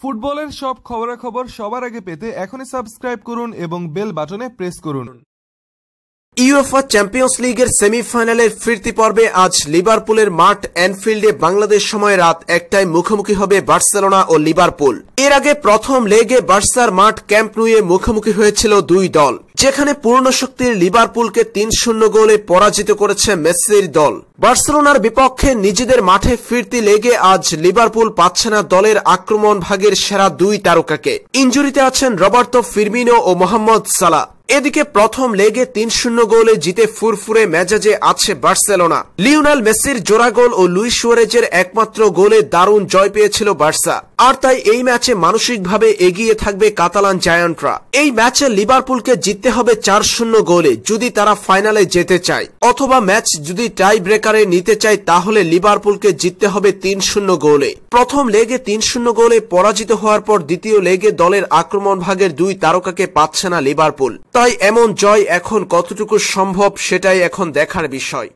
ফুটবলের সব খবরাখবর সবার আগে পেতে এখনই সাবস্ক্রাইব করুন এবং বেল বাটনে প্রেস করুন ইউএফা চ্যাম্পিয়ন্স লিগের সেমিফাইনালের ফিরতি পর্বে আজ লিভারপুলের মাঠ অ্যানফিল্ডে বাংলাদেশ সময় রাত একটায় মুখোমুখি হবে বার্সেলোনা ও লিভারপুল এর আগে প্রথম লেগে বার্সার মাঠ ক্যাম্প নুয়ে মুখোমুখি হয়েছিল দুই দল যেখানে পূর্ণ শক্তির লিভারপুলকে তিন শূন্য গোলে পরাজিত করেছে মেসির দল বার্সেলোনার বিপক্ষে নিজেদের মাঠে ফিরতি লেগে আজ লিভারপুল পাচ্ছে না দলের আক্রমণ ভাগের সেরা দুই তারকাকে ইঞ্জুরিতে আছেন রবার্তো ফিরমিনো ও মোহাম্মদ সালা এদিকে প্রথম লেগে তিন শূন্য গোলে জিতে ফুরফুরে মেজাজে আছে বার্সেলোনা লিওনাল মেসির জোড়া গোল ও লুইস সুয়ারেজের একমাত্র গোলে দারুণ জয় পেয়েছিল বার্সা আর তাই এই ম্যাচে মানসিকভাবে এগিয়ে থাকবে কাতালান জায়ান্টরা এই ম্যাচে লিভারপুলকে জিততে হবে চার শূন্য গোলে যদি তারা ফাইনালে যেতে চায় অথবা ম্যাচ যদি টাই ব্রেকারে নিতে চায় তাহলে লিভারপুলকে জিততে হবে তিন শূন্য গোলে প্রথম লেগে তিন শূন্য গোলে পরাজিত হওয়ার পর দ্বিতীয় লেগে দলের আক্রমণ ভাগের দুই তারকাকে পাচ্ছে না লিভারপুল তাই এমন জয় এখন কতটুকু সম্ভব সেটাই এখন দেখার বিষয়